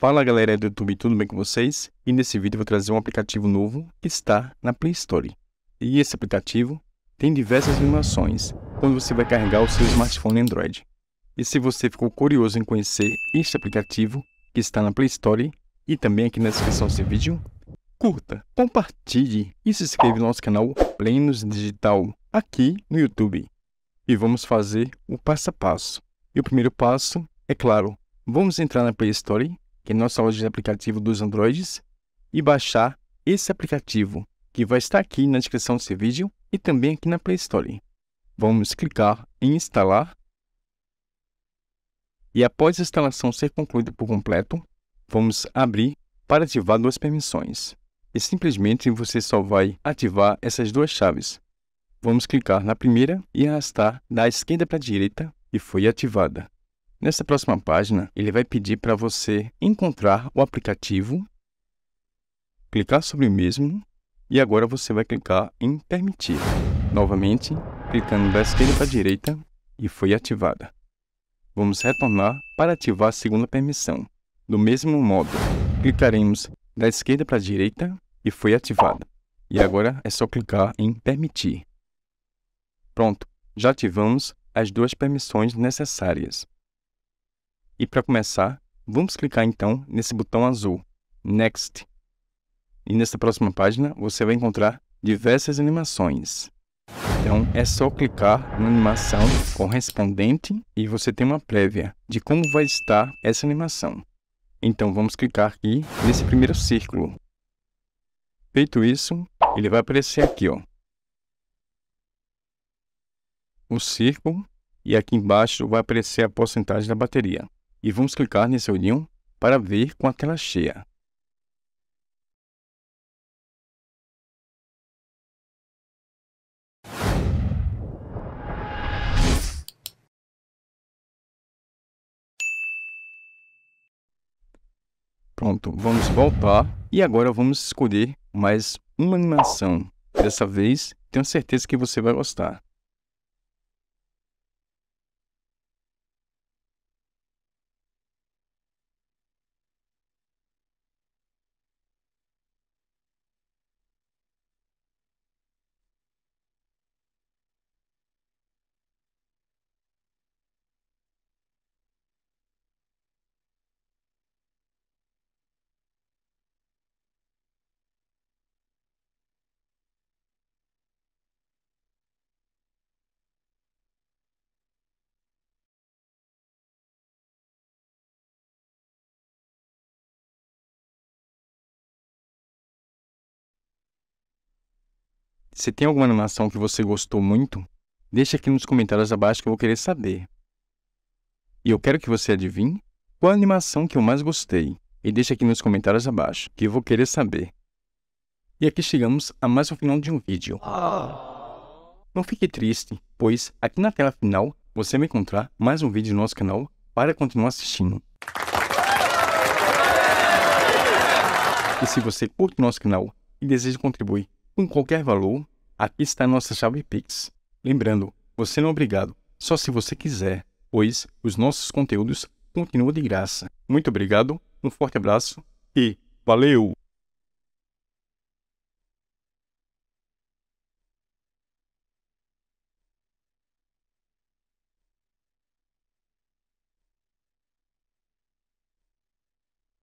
Fala galera do YouTube, tudo bem com vocês? E nesse vídeo eu vou trazer um aplicativo novo que está na Play Store. E esse aplicativo tem diversas animações quando você vai carregar o seu smartphone Android. E se você ficou curioso em conhecer este aplicativo que está na Play Store e também aqui na descrição desse vídeo, curta, compartilhe e se inscreva no nosso canal Plenos Digital aqui no YouTube. E vamos fazer o passo a passo. E o primeiro passo, é claro, vamos entrar na Play Store que é nossa loja de aplicativo dos Androids, e baixar esse aplicativo, que vai estar aqui na descrição desse vídeo e também aqui na Play Store. Vamos clicar em instalar. E após a instalação ser concluída por completo, vamos abrir para ativar duas permissões. E simplesmente você só vai ativar essas duas chaves. Vamos clicar na primeira e arrastar da esquerda para a direita e foi ativada. Nessa próxima página, ele vai pedir para você encontrar o aplicativo, clicar sobre o mesmo e agora você vai clicar em Permitir. Novamente, clicando da esquerda para a direita e foi ativada. Vamos retornar para ativar a segunda permissão. Do mesmo modo, clicaremos da esquerda para a direita e foi ativada. E agora é só clicar em Permitir. Pronto, já ativamos as duas permissões necessárias. E para começar, vamos clicar então nesse botão azul, Next. E nesta próxima página você vai encontrar diversas animações. Então é só clicar na animação correspondente e você tem uma prévia de como vai estar essa animação. Então vamos clicar aqui nesse primeiro círculo. Feito isso, ele vai aparecer aqui, ó. O círculo e aqui embaixo vai aparecer a porcentagem da bateria e vamos clicar nesse olhinho para ver com a tela cheia. Pronto, vamos voltar e agora vamos escolher mais uma animação. Dessa vez, tenho certeza que você vai gostar. Se tem alguma animação que você gostou muito, deixa aqui nos comentários abaixo que eu vou querer saber. E eu quero que você adivinhe qual a animação que eu mais gostei e deixa aqui nos comentários abaixo que eu vou querer saber. E aqui chegamos a mais um final de um vídeo. Ah. Não fique triste, pois aqui na tela final você vai encontrar mais um vídeo no nosso canal para continuar assistindo. E se você curte o nosso canal e deseja contribuir com qualquer valor, Aqui está a nossa chave Pix. Lembrando, você não é obrigado, só se você quiser, pois os nossos conteúdos continuam de graça. Muito obrigado, um forte abraço e valeu!